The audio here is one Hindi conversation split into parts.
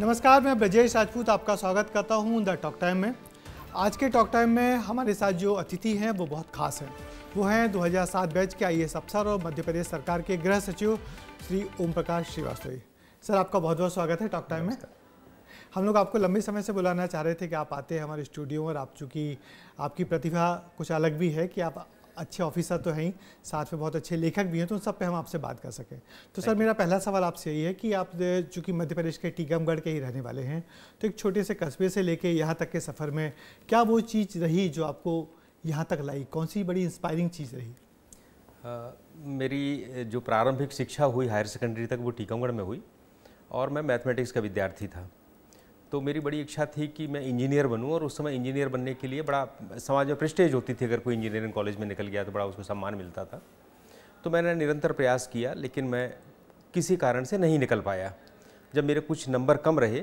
नमस्कार मैं ब्रजेश राजपूत आपका स्वागत करता हूं द टॉक टाइम में आज के टॉक टाइम में हमारे साथ जो अतिथि हैं वो बहुत खास हैं वो हैं 2007 बैच के आई अफसर और मध्य प्रदेश सरकार के गृह सचिव श्री ओम प्रकाश श्रीवास्तव सर आपका बहुत बहुत स्वागत है टॉक टाइम में हम लोग आपको लंबे समय से बुलाना चाह रहे थे कि आप आते हैं हमारे स्टूडियो और आप चूँकि आपकी प्रतिभा कुछ अलग भी है कि आप अच्छे ऑफिसर तो हैं ही साथ में बहुत अच्छे लेखक भी हैं तो उन सब पे हम आपसे बात कर सकें तो सर मेरा पहला सवाल आपसे यही है कि आप चूँकि मध्य प्रदेश के टीकमगढ़ के ही रहने वाले हैं तो एक छोटे से कस्बे से लेके यहाँ तक के सफ़र में क्या वो चीज़ रही जो आपको यहाँ तक लाई कौन सी बड़ी इंस्पायरिंग चीज़ रही आ, मेरी जो प्रारंभिक शिक्षा हुई हायर सेकेंडरी तक वो टीकमगढ़ में हुई और मैं मैथमेटिक्स का विद्यार्थी था तो मेरी बड़ी इच्छा थी कि मैं इंजीनियर बनूं और उस समय इंजीनियर बनने के लिए बड़ा समाज में प्रेस्टेज होती थी अगर कोई इंजीनियरिंग कॉलेज में निकल गया तो बड़ा उसको सम्मान मिलता था तो मैंने निरंतर प्रयास किया लेकिन मैं किसी कारण से नहीं निकल पाया जब मेरे कुछ नंबर कम रहे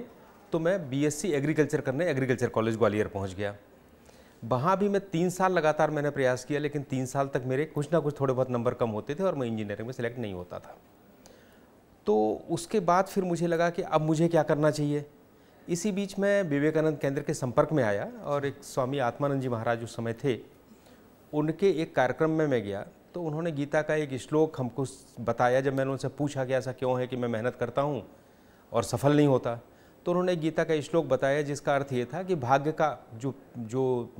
तो मैं बी एग्रीकल्चर करने एग्रीकल्चर कॉलेज ग्वालियर पहुँच गया वहाँ भी मैं तीन साल लगातार मैंने प्रयास किया लेकिन तीन साल तक मेरे कुछ ना कुछ थोड़े बहुत नंबर कम होते थे और मैं इंजीनियरिंग में सिलेक्ट नहीं होता था तो उसके बाद फिर मुझे लगा कि अब मुझे क्या करना चाहिए इसी बीच में विवेकानंद केंद्र के संपर्क में आया और एक स्वामी आत्मानंद जी महाराज उस समय थे उनके एक कार्यक्रम में मैं गया तो उन्होंने गीता का एक श्लोक हमको बताया जब मैंने उनसे पूछा कि ऐसा क्यों है कि मैं मेहनत करता हूँ और सफल नहीं होता तो उन्होंने गीता का श्लोक बताया जिसका अर्थ ये था कि भाग्य का जो जो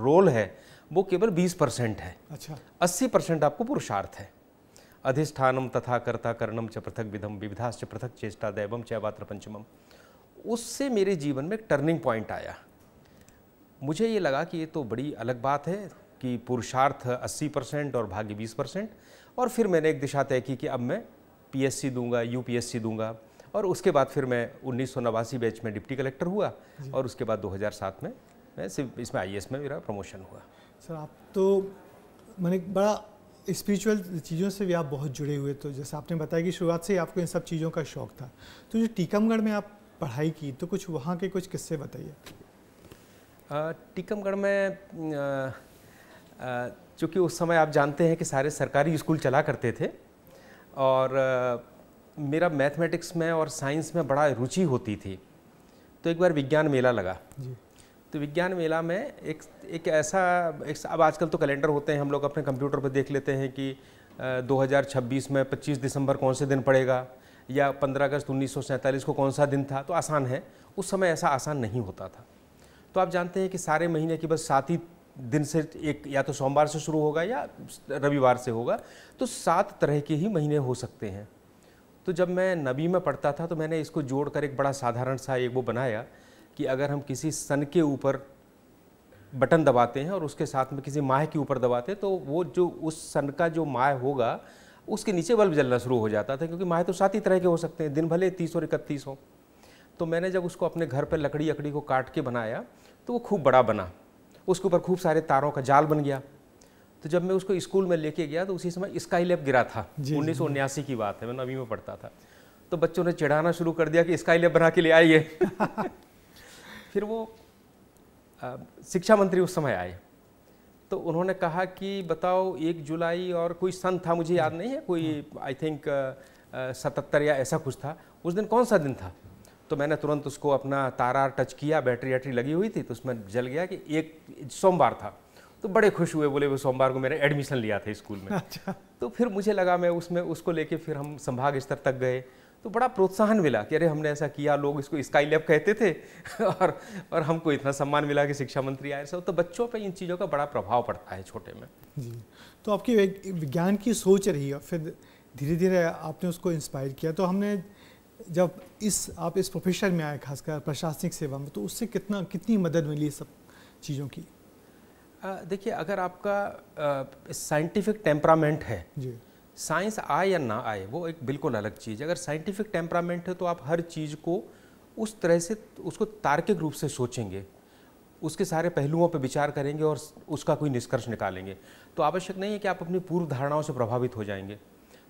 रोल है वो केवल 20 परसेंट है अच्छा 80 परसेंट आपको पुरुषार्थ है अधिष्ठानम तथा कर्ता कर्णम च पृथक विधम विविधाश्च पृथक चेष्टा दैवम चैवात्र पंचम पंचमम उससे मेरे जीवन में एक टर्निंग पॉइंट आया मुझे ये लगा कि ये तो बड़ी अलग बात है कि पुरुषार्थ 80 परसेंट और भाग्य 20 परसेंट और फिर मैंने एक दिशा तय की कि अब मैं पीएससी दूंगा यूपीएससी दूंगा और उसके बाद फिर मैं उन्नीस बैच में डिप्टी कलेक्टर हुआ और उसके बाद 2007 में मैं सिर्फ इसमें आई में मेरा प्रमोशन हुआ सर आप तो मैंने बड़ा स्पिरिचुअल चीज़ों से भी आप बहुत जुड़े हुए तो जैसे आपने बताया कि शुरुआत से ही आपको इन सब चीज़ों का शौक़ था तो जो टीकमगढ़ में आप पढ़ाई की तो कुछ वहाँ के कुछ किस्से बताइए टीकमगढ़ में चूँकि उस समय आप जानते हैं कि सारे सरकारी स्कूल चला करते थे और आ, मेरा मैथमेटिक्स में और साइंस में बड़ा रुचि होती थी तो एक बार विज्ञान मेला लगा जी तो विज्ञान मेला में एक एक ऐसा एक अब आजकल तो कैलेंडर होते हैं हम लोग अपने कंप्यूटर पर देख लेते हैं कि 2026 में 25 दिसंबर कौन से दिन पड़ेगा या 15 अगस्त उन्नीस को कौन सा दिन था तो आसान है उस समय ऐसा आसान नहीं होता था तो आप जानते हैं कि सारे महीने की बस सात ही दिन से एक या तो सोमवार से शुरू होगा या रविवार से होगा तो सात तरह के ही महीने हो सकते हैं तो जब मैं नबी में पढ़ता था तो मैंने इसको जोड़कर एक बड़ा साधारण सा एक वो बनाया कि अगर हम किसी सन के ऊपर बटन दबाते हैं और उसके साथ में किसी माह के ऊपर दबाते हैं तो वो जो उस सन का जो माह होगा उसके नीचे बल्ब जलना शुरू हो जाता था क्योंकि माह तो सात ही तरह के हो सकते हैं दिन भले तीस और इकतीस हो तो मैंने जब उसको अपने घर पर लकड़ी अकड़ी को काट के बनाया तो वो खूब बड़ा बना उसके ऊपर खूब सारे तारों का जाल बन गया तो जब मैं उसको स्कूल में लेके गया तो उसी समय स्काई लैब गिरा था उन्नीस की बात है मैं नवी में पढ़ता था तो बच्चों ने चढ़ाना शुरू कर दिया कि स्काई लैब बना के ले आइए फिर वो शिक्षा मंत्री उस समय आए तो उन्होंने कहा कि बताओ एक जुलाई और कोई सन था मुझे याद नहीं है कोई आई थिंक सतहत्तर या ऐसा कुछ था उस दिन कौन सा दिन था तो मैंने तुरंत उसको अपना तारा टच किया बैटरी वैटरी लगी हुई थी तो उसमें जल गया कि एक सोमवार था तो बड़े खुश हुए बोले वो सोमवार को मैंने एडमिशन लिया था स्कूल में अच्छा तो फिर मुझे लगा मैं उसमें उसको लेके फिर हम संभाग स्तर तक गए तो बड़ा प्रोत्साहन मिला कि अरे हमने ऐसा किया लोग इसको स्काई लैब कहते थे और और हमको इतना सम्मान मिला कि शिक्षा मंत्री आए सब तो बच्चों पर इन चीज़ों का बड़ा प्रभाव पड़ता है छोटे में जी तो आपकी विज्ञान की सोच रही और फिर धीरे धीरे आपने उसको इंस्पायर किया तो हमने जब इस आप इस प्रोफेशन में आए खासकर प्रशासनिक सेवा में तो उससे कितना कितनी मदद मिली सब चीज़ों की देखिए अगर आपका साइंटिफिक टेम्परामेंट है जी साइंस आए या ना आए वो एक बिल्कुल अलग चीज़ है अगर साइंटिफिक टेम्परामेंट है तो आप हर चीज़ को उस तरह से उसको तार्किक रूप से सोचेंगे उसके सारे पहलुओं पर विचार करेंगे और उसका कोई निष्कर्ष निकालेंगे तो आवश्यक नहीं है कि आप अपनी पूर्व धारणाओं से प्रभावित हो जाएंगे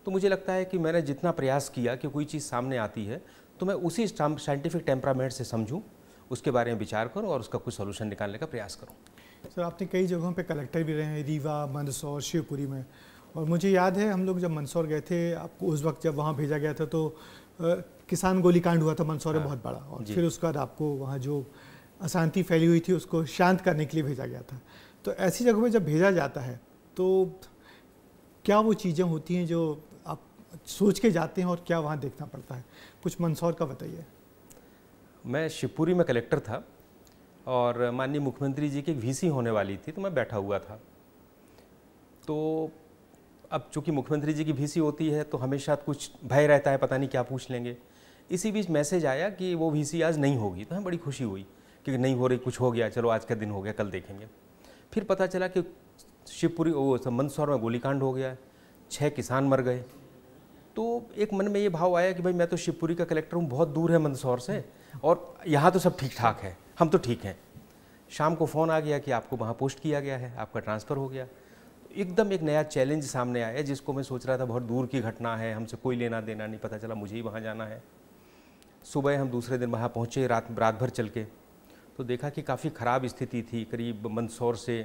तो मुझे लगता है कि मैंने जितना प्रयास किया कि कोई चीज़ सामने आती है तो मैं उसी साइंटिफिक टेम्परामेंट से समझूँ उसके बारे में विचार करूँ और उसका कुछ सोल्यूशन निकालने का प्रयास करूँ सर आपने कई जगहों पे कलेक्टर भी रहे हैं रीवा मंदसौर शिवपुरी में और मुझे याद है हम लोग जब मंदसौर गए थे आपको उस वक्त जब वहाँ भेजा गया था तो आ, किसान गोलीकांड हुआ था मंदसौर में हाँ। बहुत बड़ा और फिर उसके बाद आपको वहाँ जो अशांति फैली हुई थी उसको शांत करने के लिए भेजा गया था तो ऐसी जगह पर जब भेजा जाता है तो क्या वो चीज़ें होती हैं जो आप सोच के जाते हैं और क्या वहाँ देखना पड़ता है कुछ मंदसौर का बताइए मैं शिवपुरी में कलेक्टर था और माननीय मुख्यमंत्री जी की वीसी होने वाली थी तो मैं बैठा हुआ था तो अब चूंकि मुख्यमंत्री जी की भीसी होती है तो हमेशा कुछ भय रहता है पता नहीं क्या पूछ लेंगे इसी बीच मैसेज आया कि वो भीसी आज नहीं होगी तो हमें बड़ी खुशी हुई कि नहीं हो रही कुछ हो गया चलो आज का दिन हो गया कल देखेंगे फिर पता चला कि शिवपुरी वो मंदसौर में गोलीकांड हो गया छः किसान मर गए तो एक मन में ये भाव आया कि भाई मैं तो शिवपुरी का कलेक्टर हूँ बहुत दूर है मंदसौर से और यहाँ तो सब ठीक ठाक है हम तो ठीक हैं शाम को फ़ोन आ गया कि आपको वहाँ पोस्ट किया गया है आपका ट्रांसफ़र हो गया एकदम एक नया चैलेंज सामने आया जिसको मैं सोच रहा था बहुत दूर की घटना है हमसे कोई लेना देना नहीं पता चला मुझे ही वहाँ जाना है सुबह हम दूसरे दिन वहाँ पहुँचे रात रात भर चल के तो देखा कि काफ़ी ख़राब स्थिति थी करीब मंदसौर से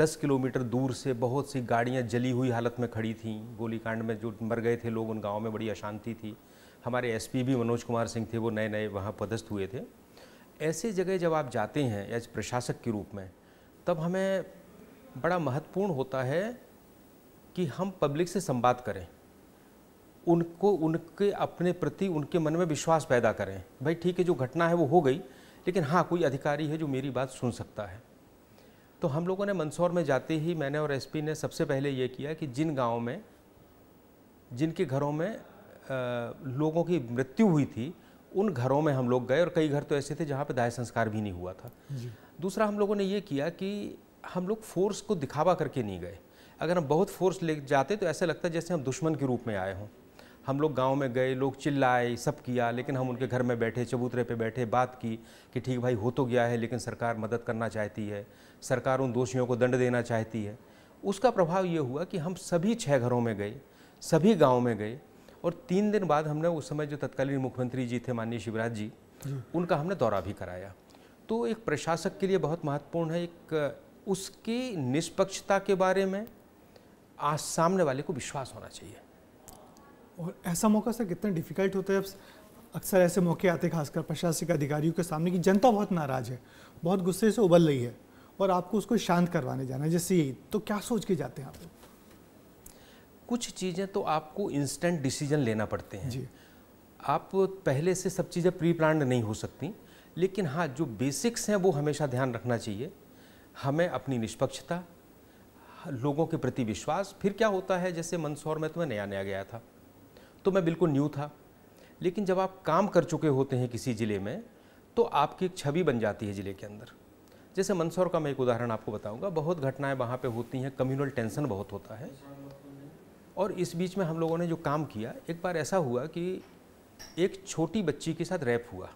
दस किलोमीटर दूर से बहुत सी गाड़ियाँ जली हुई हालत में खड़ी थी गोलीकांड में जो मर गए थे लोग उन गाँव में बड़ी अशांति थी हमारे एस भी मनोज कुमार सिंह थे वो नए नए वहाँ पदस्थ हुए थे ऐसे जगह जब आप जाते हैं एज प्रशासक के रूप में तब हमें बड़ा महत्वपूर्ण होता है कि हम पब्लिक से संवाद करें उनको उनके अपने प्रति उनके मन में विश्वास पैदा करें भाई ठीक है जो घटना है वो हो गई लेकिन हाँ कोई अधिकारी है जो मेरी बात सुन सकता है तो हम लोगों ने मंदसौर में जाते ही मैंने और एसपी ने सबसे पहले ये किया कि जिन गाँव में जिनके घरों में आ, लोगों की मृत्यु हुई थी उन घरों में हम लोग गए और कई घर तो ऐसे थे जहाँ पर दाह संस्कार भी नहीं हुआ था दूसरा हम लोगों ने ये किया कि हम लोग फोर्स को दिखावा करके नहीं गए अगर हम बहुत फोर्स ले जाते तो ऐसा लगता है जैसे हम दुश्मन के रूप में आए हों हम लोग गांव में गए लोग चिल्लाए सब किया लेकिन हम उनके घर में बैठे चबूतरे पे बैठे बात की कि ठीक भाई हो तो गया है लेकिन सरकार मदद करना चाहती है सरकार उन दोषियों को दंड देना चाहती है उसका प्रभाव ये हुआ कि हम सभी छः घरों में गए सभी गाँव में गए और तीन दिन बाद हमने उस समय जो तत्कालीन मुख्यमंत्री जी थे माननीय शिवराज जी उनका हमने दौरा भी कराया तो एक प्रशासक के लिए बहुत महत्वपूर्ण है एक उसकी निष्पक्षता के बारे में आज सामने वाले को विश्वास होना चाहिए और ऐसा मौका सर कितना डिफिकल्ट होता है अक्सर ऐसे मौके आते हैं खासकर प्रशासनिक अधिकारियों के सामने कि जनता बहुत नाराज है बहुत गुस्से से उबल रही है और आपको उसको शांत करवाने जाना है जैसे यही तो क्या सोच के जाते हैं आप कुछ चीज़ें तो आपको इंस्टेंट डिसीजन लेना पड़ते हैं जी आप पहले से सब चीज़ें प्री प्लान नहीं हो सकती लेकिन हाँ जो बेसिक्स हैं वो हमेशा ध्यान रखना चाहिए हमें अपनी निष्पक्षता लोगों के प्रति विश्वास फिर क्या होता है जैसे मंदसौर में तो मैं नया नया गया था तो मैं बिल्कुल न्यू था लेकिन जब आप काम कर चुके होते हैं किसी ज़िले में तो आपकी एक छवि बन जाती है ज़िले के अंदर जैसे मंदसौर का मैं एक उदाहरण आपको बताऊंगा बहुत घटनाएं वहाँ पे होती हैं कम्युनल टेंशन बहुत होता है और इस बीच में हम लोगों ने जो काम किया एक बार ऐसा हुआ कि एक छोटी बच्ची के साथ रैप हुआ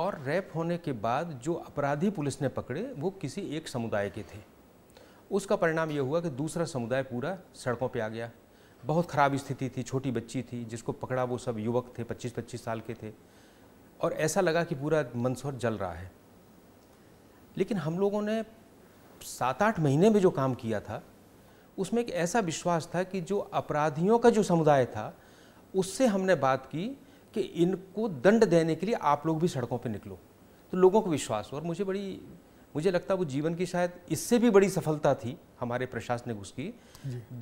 और रैप होने के बाद जो अपराधी पुलिस ने पकड़े वो किसी एक समुदाय के थे उसका परिणाम ये हुआ कि दूसरा समुदाय पूरा सड़कों पे आ गया बहुत ख़राब स्थिति थी छोटी बच्ची थी जिसको पकड़ा वो सब युवक थे 25-25 साल के थे और ऐसा लगा कि पूरा मंदसौर जल रहा है लेकिन हम लोगों ने सात आठ महीने में जो काम किया था उसमें एक ऐसा विश्वास था कि जो अपराधियों का जो समुदाय था उससे हमने बात की कि इनको दंड देने के लिए आप लोग भी सड़कों पर निकलो तो लोगों को विश्वास हो और मुझे बड़ी मुझे लगता है वो जीवन की शायद इससे भी बड़ी सफलता थी हमारे प्रशासनिक उसकी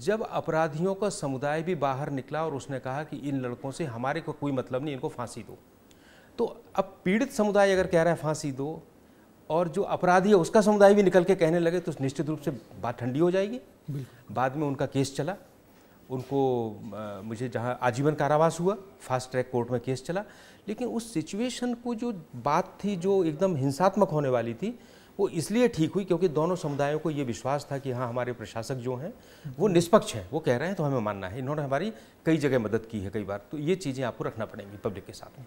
जब अपराधियों का समुदाय भी बाहर निकला और उसने कहा कि इन लड़कों से हमारे को कोई मतलब नहीं इनको फांसी दो तो अब पीड़ित समुदाय अगर कह रहा है फांसी दो और जो अपराधी है उसका समुदाय भी निकल के कहने लगे तो निश्चित रूप से बात ठंडी हो जाएगी बाद में उनका केस चला उनको मुझे जहाँ आजीवन कारावास हुआ फास्ट ट्रैक कोर्ट में केस चला लेकिन उस सिचुएशन को जो बात थी जो एकदम हिंसात्मक होने वाली थी वो इसलिए ठीक हुई क्योंकि दोनों समुदायों को ये विश्वास था कि हाँ हमारे प्रशासक जो हैं वो हम्म। निष्पक्ष हैं वो कह रहे हैं तो हमें मानना है इन्होंने हमारी कई जगह मदद की है कई बार तो ये चीज़ें आपको रखना पड़ेंगी पब्लिक के साथ में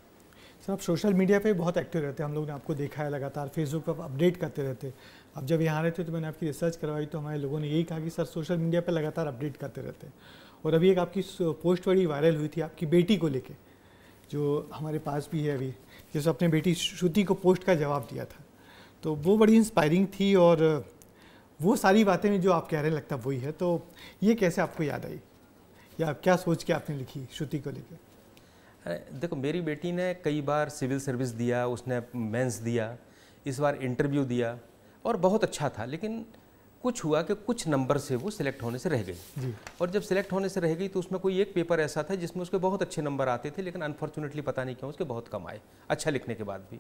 सर आप सोशल मीडिया पे बहुत एक्टिव रहते हैं हम लोग ने आपको देखा है लगातार फेसबुक पर अपडेट करते रहते अब जब यहाँ रहते तो मैंने आपकी रिसर्च करवाई तो हमारे लोगों ने यही कहा कि सर सोशल मीडिया पर लगातार अपडेट करते रहते हैं और अभी एक आपकी पोस्ट बड़ी वायरल हुई थी आपकी बेटी को लेके जो हमारे पास भी है अभी जैसे अपने बेटी श्रुति को पोस्ट का जवाब दिया था तो वो बड़ी इंस्पायरिंग थी और वो सारी बातें में जो आप कह रहे हैं लगता वही है तो ये कैसे आपको याद आई या आप क्या सोच के आपने लिखी श्रुति को लेकर देखो मेरी बेटी ने कई बार सिविल सर्विस दिया उसने मेंस दिया इस बार इंटरव्यू दिया और बहुत अच्छा था लेकिन कुछ हुआ कि कुछ नंबर से वो सिलेक्ट होने से रह गई और जब सिलेक्ट होने से रह गई तो उसमें कोई एक पेपर ऐसा था जिसमें उसके बहुत अच्छे नंबर आते थे लेकिन अनफॉर्चुनेटली पता नहीं क्यों उसके बहुत कम आए अच्छा लिखने के बाद भी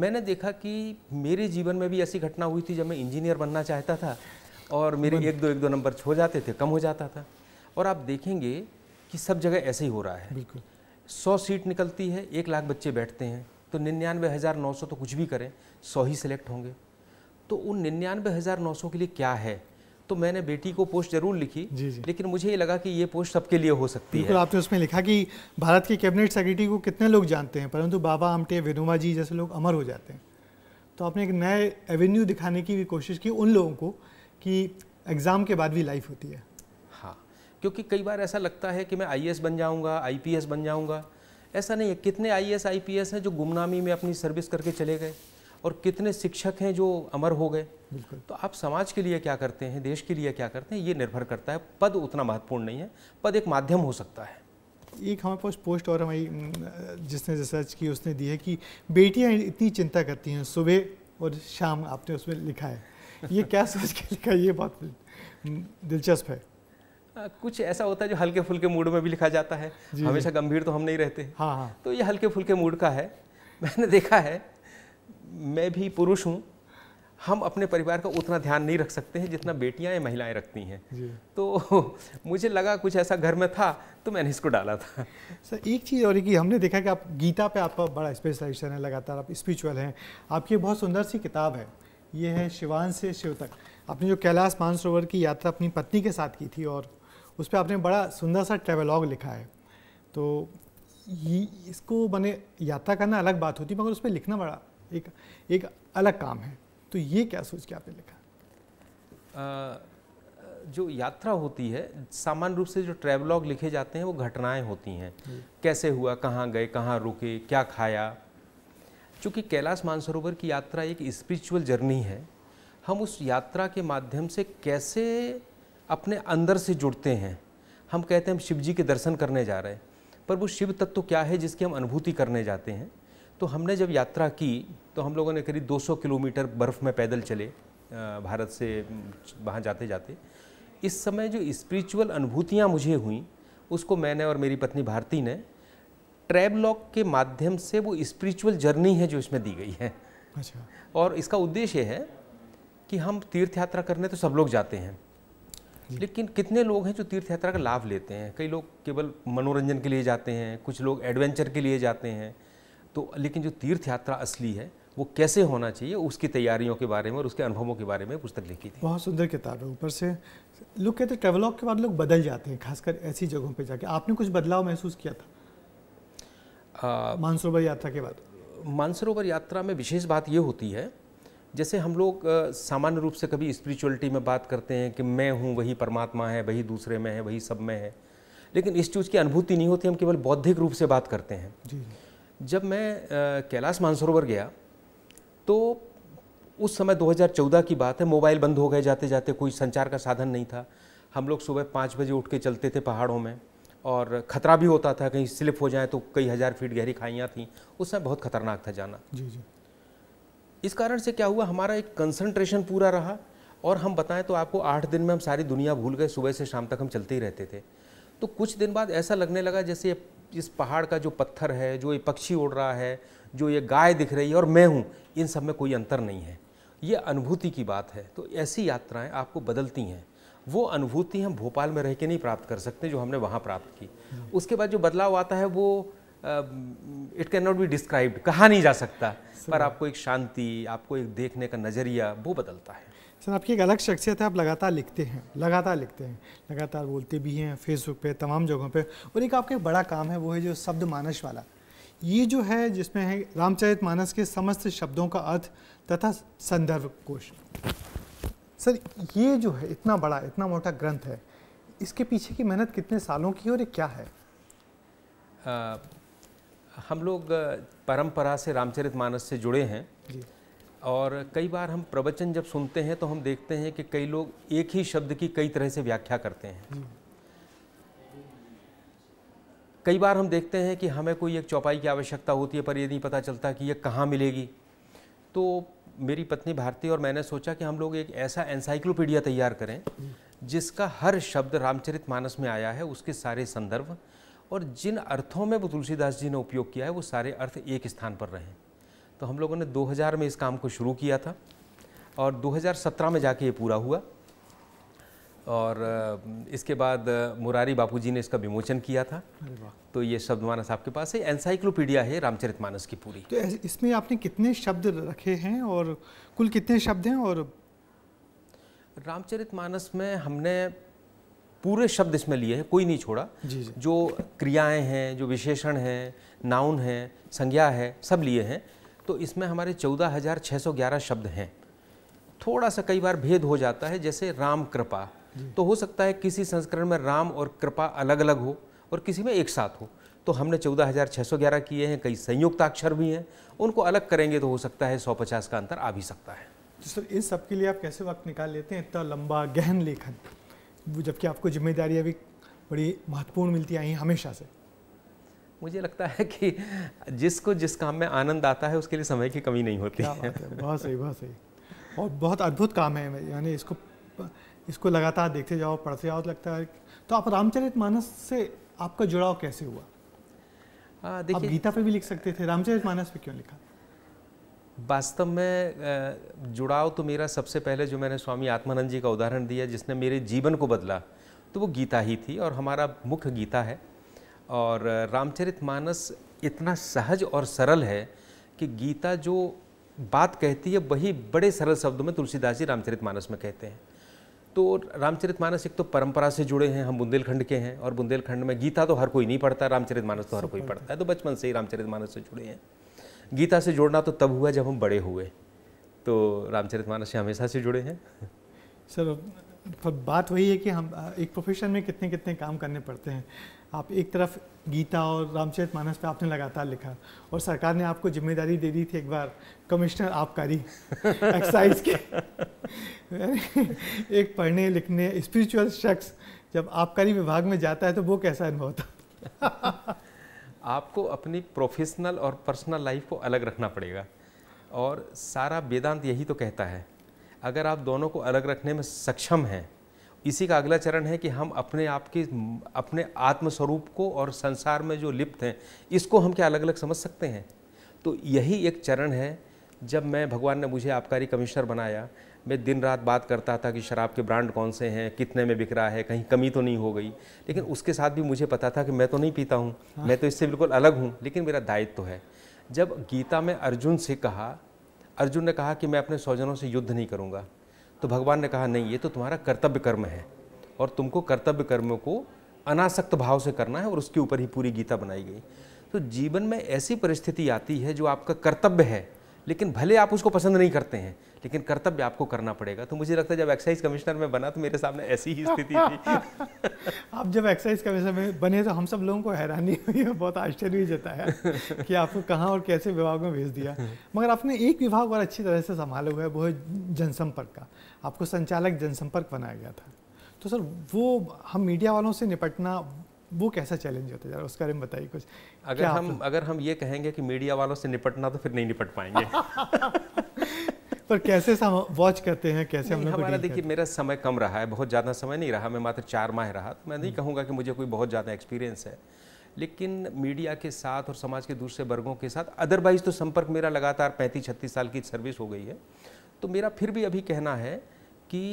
मैंने देखा कि मेरे जीवन में भी ऐसी घटना हुई थी जब मैं इंजीनियर बनना चाहता था और मेरे एक दो एक दो नंबर छो जाते थे कम हो जाता था और आप देखेंगे कि सब जगह ऐसे ही हो रहा है बिल्कुल सौ सीट निकलती है एक लाख बच्चे बैठते हैं तो निन्यानवे हज़ार नौ सौ तो कुछ भी करें सौ ही सिलेक्ट होंगे तो उन निन्यानवे हज़ार नौ सौ के लिए क्या है तो मैंने बेटी को पोस्ट जरूर लिखी जी जी। लेकिन मुझे ये लगा कि ये पोस्ट सबके लिए हो सकती है आपने उसमें लिखा कि भारत की कैबिनेट सेक्रेटरी को कितने लोग जानते हैं परंतु बाबा आमटे विनोबा जी जैसे लोग अमर हो जाते हैं तो आपने एक नए एवेन्यू दिखाने की भी कोशिश की उन लोगों को कि एग्ज़ाम के बाद भी लाइफ होती है हाँ क्योंकि कई बार ऐसा लगता है कि मैं आई बन जाऊँगा आई बन जाऊँगा ऐसा नहीं है कितने आई एस हैं जो गुमनामी में अपनी सर्विस करके चले गए और कितने शिक्षक हैं जो अमर हो गए तो आप समाज के लिए क्या करते हैं देश के लिए क्या करते हैं ये निर्भर करता है पद उतना महत्वपूर्ण नहीं है पद एक माध्यम हो सकता है एक हमारे पास पोस्ट और हमारी जिसने रिसर्च की उसने दी है कि बेटियां इतनी चिंता करती हैं सुबह और शाम आपने उसमें लिखा है ये क्या सोच के लिखा ये बात दिलचस्प है कुछ ऐसा होता है जो हल्के फुल्के मूड में भी लिखा जाता है हमेशा गंभीर तो हम नहीं रहते हाँ हाँ तो ये हल्के फुल्के मूड का है मैंने देखा है मैं भी पुरुष हूँ हम अपने परिवार का उतना ध्यान नहीं रख सकते हैं जितना बेटियाँ या महिलाएं रखती हैं तो मुझे लगा कुछ ऐसा घर में था तो मैंने इसको डाला था सर एक चीज़ और कि हमने देखा कि आप गीता पे आपका बड़ा स्पेशलाइजेशन है लगातार आप स्पिरिचुअल हैं आपकी बहुत सुंदर सी किताब है ये है शिवान से शिव तक आपने जो कैलाश मानसरोवर की यात्रा अपनी पत्नी के साथ की थी और उस पर आपने बड़ा सुंदर सा ट्रेवलॉग लिखा है तो इसको मैंने यात्रा करना अलग बात होती मगर उस पर लिखना बड़ा एक एक अलग काम है तो ये क्या सोच के आपने लिखा जो यात्रा होती है सामान्य रूप से जो ट्रेवलॉग लिखे जाते हैं वो घटनाएं होती हैं कैसे हुआ कहाँ गए कहाँ रुके क्या खाया क्योंकि कैलाश मानसरोवर की यात्रा एक स्पिरिचुअल जर्नी है हम उस यात्रा के माध्यम से कैसे अपने अंदर से जुड़ते हैं हम कहते हैं हम शिव जी के दर्शन करने जा रहे हैं पर वो शिव तत्व तो क्या है जिसकी हम अनुभूति करने जाते हैं तो हमने जब यात्रा की तो हम लोगों ने करीब 200 किलोमीटर बर्फ़ में पैदल चले भारत से वहाँ जाते जाते इस समय जो स्पिरिचुअल अनुभूतियाँ मुझे हुई उसको मैंने और मेरी पत्नी भारती ने ट्रैवलॉग के माध्यम से वो स्पिरिचुअल जर्नी है जो इसमें दी गई है अच्छा और इसका उद्देश्य है कि हम तीर्थ यात्रा करने तो सब लोग जाते हैं लेकिन कितने लोग हैं जो तीर्थ यात्रा का लाभ लेते हैं कई लोग केवल मनोरंजन के लिए जाते हैं कुछ लोग एडवेंचर के लिए जाते हैं तो लेकिन जो तीर्थ यात्रा असली है वो कैसे होना चाहिए उसकी तैयारियों के बारे में और उसके अनुभवों के बारे में पुस्तक लिखी थी बहुत सुंदर किताब है ऊपर से लोग कहते हैं ट्रेवलॉग के बाद लोग बदल जाते हैं खासकर ऐसी जगहों पे जाके आपने कुछ बदलाव महसूस किया था मानसरोवर यात्रा के बाद मानसरोवर यात्रा में विशेष बात ये होती है जैसे हम लोग सामान्य रूप से कभी स्पिरिचुअलिटी में बात करते हैं कि मैं हूँ वही परमात्मा है वही दूसरे में है वही सब में है लेकिन इस चीज़ की अनुभूति नहीं होती हम केवल बौद्धिक रूप से बात करते हैं जी। जब मैं कैलाश मानसरोवर गया तो उस समय 2014 की बात है मोबाइल बंद हो गए जाते जाते कोई संचार का साधन नहीं था हम लोग सुबह पाँच बजे उठ के चलते थे पहाड़ों में और ख़तरा भी होता था कहीं स्लिप हो जाए तो कई हज़ार फीट गहरी खाइयाँ थी उस समय बहुत ख़तरनाक था जाना जी जी इस कारण से क्या हुआ हमारा एक कंसंट्रेशन पूरा रहा और हम बताएं तो आपको आठ दिन में हम सारी दुनिया भूल गए सुबह से शाम तक हम चलते ही रहते थे तो कुछ दिन बाद ऐसा लगने लगा जैसे इस पहाड़ का जो पत्थर है जो ये पक्षी उड़ रहा है जो ये गाय दिख रही है और मैं हूँ इन सब में कोई अंतर नहीं है ये अनुभूति की बात है तो ऐसी यात्राएं आपको बदलती हैं वो अनुभूति हम भोपाल में रह के नहीं प्राप्त कर सकते जो हमने वहाँ प्राप्त की हम्म। उसके बाद जो बदलाव आता है वो it can not be described कहा नहीं जा सकता पर आपको एक शांति आपको एक देखने का नज़रिया वो बदलता है सर आपकी एक अलग शख्सियत है आप लगातार लिखते हैं लगातार लिखते हैं लगातार बोलते भी हैं फेसबुक पे तमाम जगहों पे और एक आपका एक बड़ा काम है वो है जो शब्द मानस वाला ये जो है जिसमें है रामचरित मानस के समस्त शब्दों का अर्थ तथा संदर्भ कोश सर ये जो है इतना बड़ा इतना मोटा ग्रंथ है इसके पीछे की मेहनत कितने सालों की और ये क्या है आ, हम लोग परंपरा से रामचरित मानस से जुड़े हैं जी और कई बार हम प्रवचन जब सुनते हैं तो हम देखते हैं कि कई लोग एक ही शब्द की कई तरह से व्याख्या करते हैं हम्म। कई बार हम देखते हैं कि हमें कोई एक चौपाई की आवश्यकता होती है पर ये नहीं पता चलता कि ये कहाँ मिलेगी तो मेरी पत्नी भारती और मैंने सोचा कि हम लोग एक ऐसा एनसाइक्लोपीडिया तैयार करें हम्म। जिसका हर शब्द रामचरित मानस में आया है उसके सारे संदर्भ और जिन अर्थों में वो तुलसीदास जी ने उपयोग किया है वो सारे अर्थ एक स्थान पर रहें तो हम लोगों ने 2000 में इस काम को शुरू किया था और 2017 में जाके ये पूरा हुआ और इसके बाद मुरारी बापूजी ने इसका विमोचन किया था तो ये शब्दमानस आपके पास है एनसाइक्लोपीडिया है रामचरितमानस की पूरी तो इसमें आपने कितने शब्द रखे हैं और कुल कितने शब्द हैं और रामचरितमानस में हमने पूरे शब्द इसमें लिए हैं कोई नहीं छोड़ा जी जी। जो क्रियाएं हैं जो विशेषण हैं नाउन हैं संज्ञा है सब लिए हैं तो इसमें हमारे चौदह हज़ार छः सौ ग्यारह शब्द हैं थोड़ा सा कई बार भेद हो जाता है जैसे राम कृपा तो हो सकता है किसी संस्करण में राम और कृपा अलग अलग हो और किसी में एक साथ हो तो हमने चौदह हज़ार छः सौ ग्यारह किए हैं कई संयुक्ताक्षर भी हैं उनको अलग करेंगे तो हो सकता है सौ पचास का अंतर आ भी सकता है तो सर इन सब के लिए आप कैसे वक्त निकाल लेते हैं इतना लंबा गहन लेखन जबकि आपको जिम्मेदारियाँ भी बड़ी महत्वपूर्ण मिलती आई हैं हमेशा से मुझे लगता है कि जिसको जिस काम में आनंद आता है उसके लिए समय की कमी नहीं होती है बहुत सही बहुत सही और बहुत अद्भुत काम है यानी इसको इसको लगातार देखते जाओ पढ़ते जाओ तो लगता है तो आप रामचरित मानस से आपका जुड़ाव कैसे हुआ देखिए गीता पे भी लिख सकते थे रामचरित मानस पे क्यों लिखा वास्तव में जुड़ाव तो मेरा सबसे पहले जो मैंने स्वामी आत्मानंद जी का उदाहरण दिया जिसने मेरे जीवन को बदला तो वो गीता ही थी और हमारा मुख्य गीता है और रामचरितमानस इतना सहज और सरल है कि गीता जो बात कहती है वही बड़े सरल शब्दों में तुलसीदास जी रामचरितमानस में कहते हैं तो रामचरितमानस एक तो परंपरा से जुड़े हैं हम बुंदेलखंड के हैं और बुंदेलखंड में गीता तो हर कोई नहीं पढ़ता रामचरितमानस तो हर कोई पढ़ता है तो बचपन से ही रामचरितमानस से जुड़े हैं गीता से जुड़ना तो तब हुआ जब हम बड़े हुए तो रामचरितमानस से हमेशा से जुड़े हैं सर बात वही है कि हम एक प्रोफेशन में कितने कितने काम करने पड़ते हैं आप एक तरफ गीता और रामचरित मानस पर आपने लगातार लिखा और सरकार ने आपको जिम्मेदारी दे दी थी एक बार कमिश्नर आबकारी एक्साइज के एक पढ़ने लिखने स्पिरिचुअल शख्स जब आबकारी विभाग में जाता है तो वो कैसा अनुभव था आपको अपनी प्रोफेशनल और पर्सनल लाइफ को अलग रखना पड़ेगा और सारा वेदांत यही तो कहता है अगर आप दोनों को अलग रखने में सक्षम हैं इसी का अगला चरण है कि हम अपने आप के अपने आत्मस्वरूप को और संसार में जो लिप्त हैं इसको हम क्या अलग अलग समझ सकते हैं तो यही एक चरण है जब मैं भगवान ने मुझे आबकारी कमिश्नर बनाया मैं दिन रात बात करता था कि शराब के ब्रांड कौन से हैं कितने में बिक रहा है कहीं कमी तो नहीं हो गई लेकिन उसके साथ भी मुझे पता था कि मैं तो नहीं पीता हूँ हाँ। मैं तो इससे बिल्कुल अलग हूँ लेकिन मेरा दायित्व तो है जब गीता में अर्जुन से कहा अर्जुन ने कहा कि मैं अपने स्वजनों से युद्ध नहीं करूँगा तो भगवान ने कहा नहीं ये तो तुम्हारा कर्तव्य कर्म है और तुमको कर्तव्य कर्म को अनासक्त भाव से करना है और उसके ऊपर ही पूरी गीता बनाई गई तो जीवन में ऐसी परिस्थिति आती है जो आपका कर्तव्य है लेकिन भले आप उसको पसंद नहीं करते हैं लेकिन कर्तव्य आपको करना पड़ेगा तो मुझे लगता है जब एक्साइज कमिश्नर में बना तो मेरे सामने ऐसी ही स्थिति थी आप जब एक्साइज कमिश्नर में बने तो हम सब लोगों को हैरानी हुई बहुत आश्चर्य भी है कि आपको कहाँ और कैसे विभाग में भेज दिया मगर आपने एक विभाग और अच्छी तरह से संभाला हुआ है वो है जनसंपर्क का आपको संचालक जनसंपर्क बनाया गया था तो सर वो हम मीडिया वालों से निपटना वो कैसा चैलेंज होता है उसके बारे में बताइए कुछ अगर हम अगर हम ये कहेंगे कि मीडिया वालों से निपटना तो फिर नहीं निपट पाएंगे पर कैसे वॉच करते हैं कैसे हम लोग हमारा देखिए मेरा समय कम रहा है बहुत ज़्यादा समय नहीं रहा मैं मात्र चार माह रहा तो मैं नहीं हम्म। कहूँगा कि मुझे कोई बहुत ज़्यादा एक्सपीरियंस है लेकिन मीडिया के साथ और समाज के दूसरे वर्गों के साथ अदरवाइज़ तो संपर्क मेरा लगातार पैंतीस छत्तीस साल की सर्विस हो गई है तो मेरा फिर भी अभी कहना है कि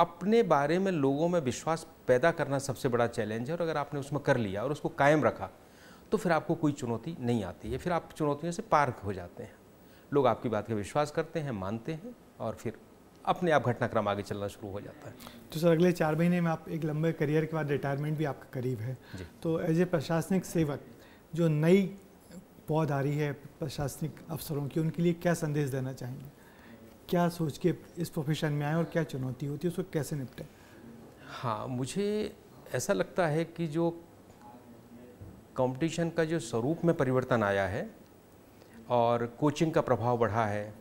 अपने बारे में लोगों में विश्वास पैदा करना सबसे बड़ा चैलेंज है और अगर आपने उसमें कर लिया और उसको कायम रखा तो फिर आपको कोई चुनौती नहीं आती है फिर आप चुनौतियों से पार हो जाते हैं लोग आपकी बात का विश्वास करते हैं मानते हैं और फिर अपने आप घटनाक्रम आगे चलना शुरू हो जाता है तो सर अगले चार महीने में आप एक लंबे करियर के बाद रिटायरमेंट भी आपका करीब है तो एज ए प्रशासनिक सेवक जो नई पौध आ रही है प्रशासनिक अफसरों की उनके लिए क्या संदेश देना चाहेंगे क्या सोच के इस प्रोफेशन में आए और क्या चुनौती होती है उसको कैसे निपटे हाँ मुझे ऐसा लगता है कि जो कंपटीशन का जो स्वरूप में परिवर्तन आया है और कोचिंग का प्रभाव बढ़ा है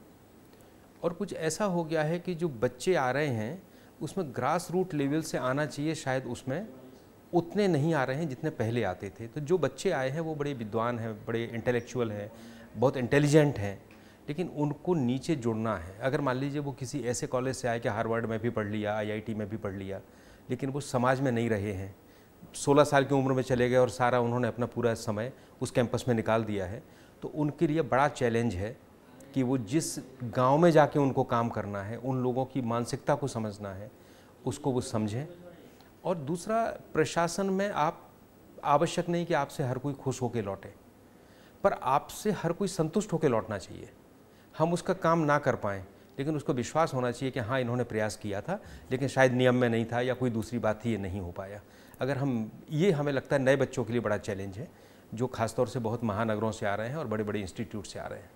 और कुछ ऐसा हो गया है कि जो बच्चे आ रहे हैं उसमें ग्रास रूट लेवल से आना चाहिए शायद उसमें उतने नहीं आ रहे हैं जितने पहले आते थे तो जो बच्चे आए हैं वो बड़े विद्वान हैं बड़े इंटेलेक्चुअल हैं बहुत इंटेलिजेंट हैं लेकिन उनको नीचे जुड़ना है अगर मान लीजिए वो किसी ऐसे कॉलेज से आए कि हार्वर्ड में भी पढ़ लिया आईआईटी में भी पढ़ लिया लेकिन वो समाज में नहीं रहे हैं 16 साल की उम्र में चले गए और सारा उन्होंने अपना पूरा समय उस कैंपस में निकाल दिया है तो उनके लिए बड़ा चैलेंज है कि वो जिस गाँव में जाके उनको काम करना है उन लोगों की मानसिकता को समझना है उसको वो समझें और दूसरा प्रशासन में आप आवश्यक नहीं कि आपसे हर कोई खुश होकर लौटे पर आपसे हर कोई संतुष्ट होकर लौटना चाहिए हम उसका काम ना कर पाएँ लेकिन उसको विश्वास होना चाहिए कि हाँ इन्होंने प्रयास किया था लेकिन शायद नियम में नहीं था या कोई दूसरी बात थी ये नहीं हो पाया अगर हम ये हमें लगता है नए बच्चों के लिए बड़ा चैलेंज है जो खासतौर से बहुत महानगरों से आ रहे हैं और बड़े बड़े इंस्टीट्यूट से आ रहे हैं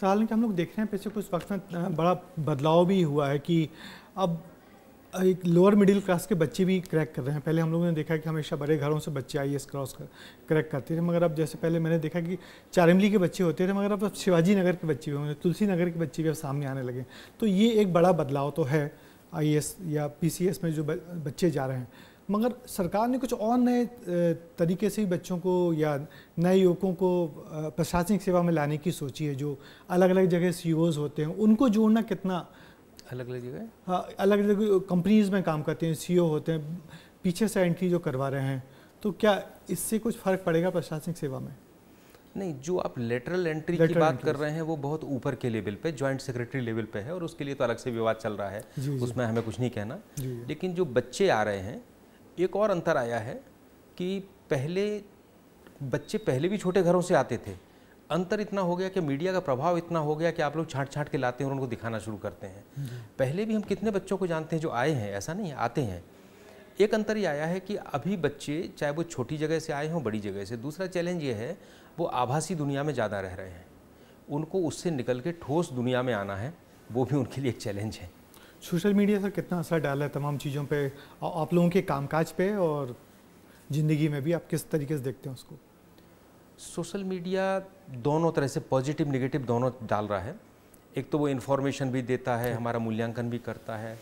साल में हम लोग देख रहे हैं पिछले कुछ वक्त में बड़ा बदलाव भी हुआ है कि अब एक लोअर मिडिल क्लास के बच्चे भी क्रैक कर रहे हैं पहले हम लोगों ने देखा कि हमेशा बड़े घरों से बच्चे आई क्रॉस कर क्रैक करते थे मगर अब जैसे पहले मैंने देखा कि चारमली के बच्चे होते थे मगर अब अब तो शिवाजी नगर के बच्चे भी होंगे तुलसी नगर के बच्चे भी अब सामने आने लगे तो ये एक बड़ा बदलाव तो है आई या पी में जो बच्चे जा रहे हैं मगर सरकार ने कुछ और नए तरीके से बच्चों को या नए युवकों को प्रशासनिक सेवा में लाने की सोची है जो अलग अलग जगह सी e होते हैं उनको जोड़ना कितना अलग अलग जगह हाँ अलग अलग कंपनीज में काम करते हैं सीईओ e होते हैं पीछे से एंट्री जो करवा रहे हैं तो क्या इससे कुछ फर्क पड़ेगा प्रशासनिक सेवा में नहीं जो आप लेटरल एंट्री की बात कर रहे हैं वो बहुत ऊपर के लेवल पे जॉइंट सेक्रेटरी लेवल पे है और उसके लिए तो अलग से विवाद चल रहा है जी, उसमें जी, हमें कुछ नहीं कहना जी, लेकिन जो बच्चे आ रहे हैं एक और अंतर आया है कि पहले बच्चे पहले भी छोटे घरों से आते थे अंतर इतना हो गया कि मीडिया का प्रभाव इतना हो गया कि आप लोग छाट छाँट के लाते हैं और उनको दिखाना शुरू करते हैं पहले भी हम कितने बच्चों को जानते हैं जो आए हैं ऐसा नहीं आते हैं एक अंतर ये आया है कि अभी बच्चे चाहे वो छोटी जगह से आए हों बड़ी जगह से दूसरा चैलेंज ये है वो आभासी दुनिया में ज़्यादा रह रहे हैं उनको उससे निकल के ठोस दुनिया में आना है वो भी उनके लिए एक चैलेंज है सोशल मीडिया सर कितना असर डाला है तमाम चीज़ों पर आप लोगों के कामकाज पे और ज़िंदगी में भी आप किस तरीके से देखते हैं उसको सोशल मीडिया दोनों तरह से पॉजिटिव निगेटिव दोनों डाल रहा है एक तो वो इन्फॉर्मेशन भी देता है हमारा मूल्यांकन भी करता है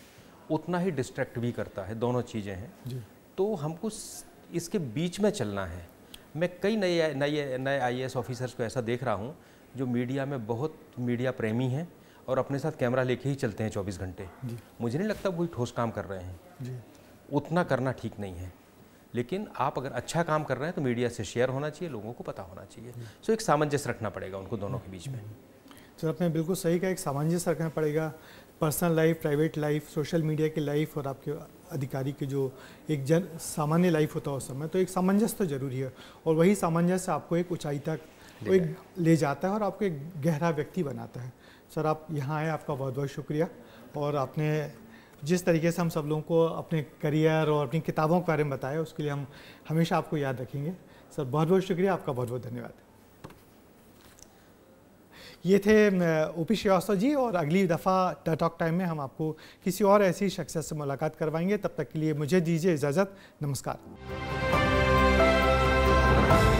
उतना ही डिस्ट्रैक्ट भी करता है दोनों चीज़ें हैं तो हमको इसके बीच में चलना है मैं कई नए नए नए आई ऑफिसर्स को ऐसा देख रहा हूँ जो मीडिया में बहुत मीडिया प्रेमी हैं और अपने साथ कैमरा लेके ही चलते हैं 24 घंटे मुझे नहीं लगता वो ठोस काम कर रहे हैं उतना करना ठीक नहीं है लेकिन आप अगर अच्छा काम कर रहे हैं तो मीडिया से शेयर होना चाहिए लोगों को पता होना चाहिए सो एक सामंजस्य रखना पड़ेगा उनको दोनों के बीच में हम्म। सर आपने बिल्कुल सही कहा एक सामंजस्य रखना पड़ेगा personal life private life social media की लाइफ और आपके अधिकारी के जो एक जन सामान्य लाइफ होता है उस समय तो एक सामंजस्य तो जरूरी है और वही सामंजस्य आपको एक ऊंचाई तक एक ले जाता है और आपको एक गहरा व्यक्ति बनाता है सर आप यहाँ आए आपका बहुत बहुत शुक्रिया और आपने जिस तरीके से हम सब लोगों को अपने करियर और अपनी किताबों के बारे में बताया उसके लिए हम हमेशा आपको याद रखेंगे सर बहुत बहुत शुक्रिया आपका बहुत बहुत धन्यवाद ये थे ओ पी श्रीवास्तव जी और अगली दफ़ा टॉक टाइम में हम आपको किसी और ऐसी शख्सियत से मुलाकात करवाएंगे तब तक के लिए मुझे दीजिए इजाज़त नमस्कार